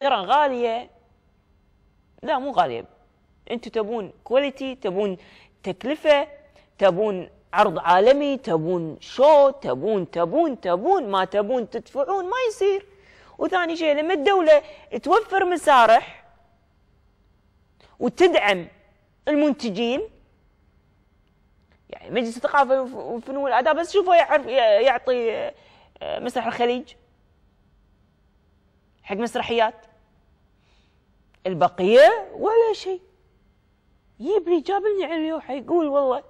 ترى غاليه لا مو غاليه انتم تبون كواليتي تبون تكلفه تبون عرض عالمي تبون شو تبون تبون تبون ما تبون تدفعون ما يصير وثاني شيء لما الدولة توفر مسارح وتدعم المنتجين يعني مجلس الثقافة وفنون والآداب بس شوفوا يعرف يعطي مسرح الخليج حق مسرحيات البقية ولا شيء يبري جاب لي عليه وحيقول والله